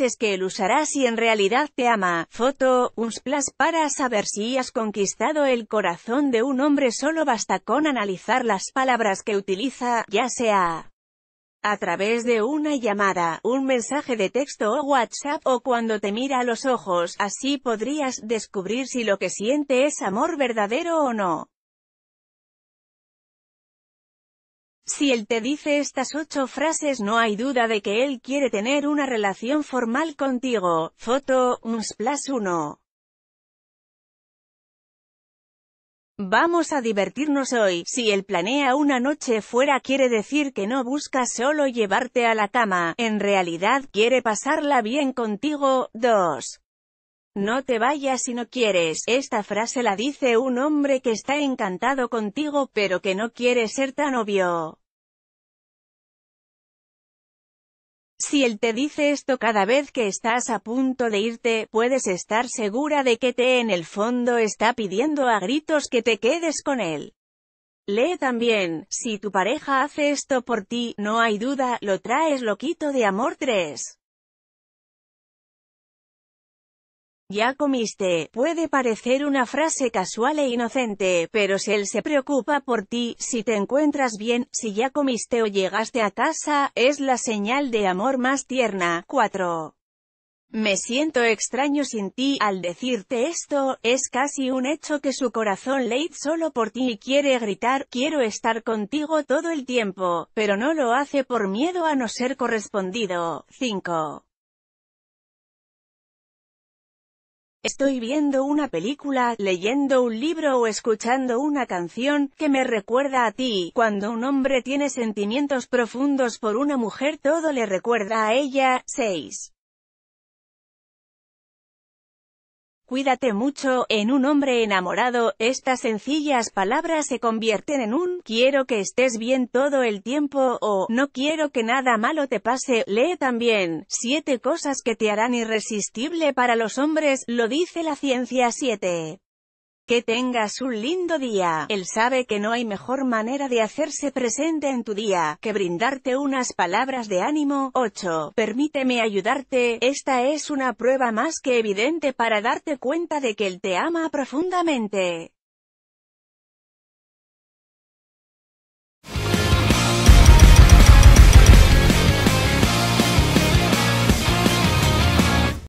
es que él usará si en realidad te ama. Foto, un splash para saber si has conquistado el corazón de un hombre solo basta con analizar las palabras que utiliza, ya sea a través de una llamada, un mensaje de texto o WhatsApp o cuando te mira a los ojos, así podrías descubrir si lo que siente es amor verdadero o no. Si él te dice estas ocho frases no hay duda de que él quiere tener una relación formal contigo. Foto, unsplash 1. Vamos a divertirnos hoy. Si él planea una noche fuera quiere decir que no busca solo llevarte a la cama, en realidad quiere pasarla bien contigo. 2. No te vayas si no quieres. Esta frase la dice un hombre que está encantado contigo pero que no quiere ser tan obvio. Si él te dice esto cada vez que estás a punto de irte, puedes estar segura de que te en el fondo está pidiendo a gritos que te quedes con él. Lee también, si tu pareja hace esto por ti, no hay duda, lo traes loquito de amor 3. Ya comiste, puede parecer una frase casual e inocente, pero si él se preocupa por ti, si te encuentras bien, si ya comiste o llegaste a casa, es la señal de amor más tierna. 4. Me siento extraño sin ti, al decirte esto, es casi un hecho que su corazón late solo por ti y quiere gritar, quiero estar contigo todo el tiempo, pero no lo hace por miedo a no ser correspondido. 5. Estoy viendo una película, leyendo un libro o escuchando una canción, que me recuerda a ti. Cuando un hombre tiene sentimientos profundos por una mujer todo le recuerda a ella. 6. Cuídate mucho, en un hombre enamorado, estas sencillas palabras se convierten en un quiero que estés bien todo el tiempo o no quiero que nada malo te pase. Lee también, siete cosas que te harán irresistible para los hombres, lo dice la ciencia 7. Que tengas un lindo día. Él sabe que no hay mejor manera de hacerse presente en tu día que brindarte unas palabras de ánimo. 8. Permíteme ayudarte. Esta es una prueba más que evidente para darte cuenta de que él te ama profundamente.